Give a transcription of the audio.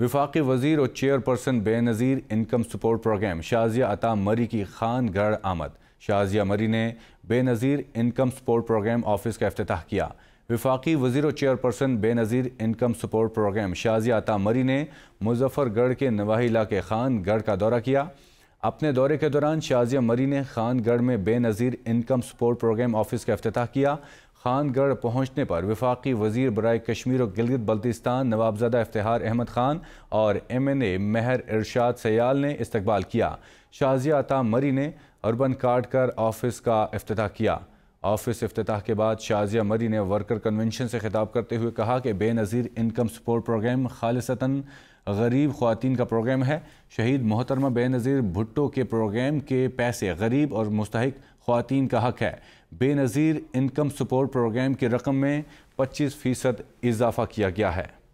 विफाक वजीर और chairperson Benazir income support programme Shazia Atta Marri की खान गढ़ आमद शाजिया मरी ने Benazir income support programme office का अफ्ताह किया विफाकी वजीर और chairperson Benazir income support programme Shazia Atta Marri ने मुजफ्फरगढ़ के नवाही इलाके खान गढ़ का दौरा किया अपने दौरे के दौरान शाजिया मरी ने खानगढ़ में Benazir income support programme office का अफ्ताह किया खानगढ़ पहुंचने पर वफाकी वजीर बरए कश्मीर और गिलगित बल्तिस्तान नवाबजादा इफ्तार अहमद खान और M N A Mehar Irshad Sial ने इस्तबाल किया शाजिया अता मरी ने अर्बन कार्ड कर ऑफिस का अफ्ताह किया ऑफिस अफ्ताह के बाद शाजिया मरी ने वर्कर कन्वेंशन से खिताब करते हुए कहा कि बेनज़ीर इनकम सपोर्ट प्रोग्राम खालसता गरीब खुवान का प्रोग्राम है शहीद मोहतरमा बेनज़ीर भुट्टो के प्रोग्राम के पैसे गरीब और मुस्तक खुवान का हक है बेनज़ीर इनकम सपोर्ट प्रोग्राम की रकम में पच्चीस फ़ीसद इजाफा किया गया है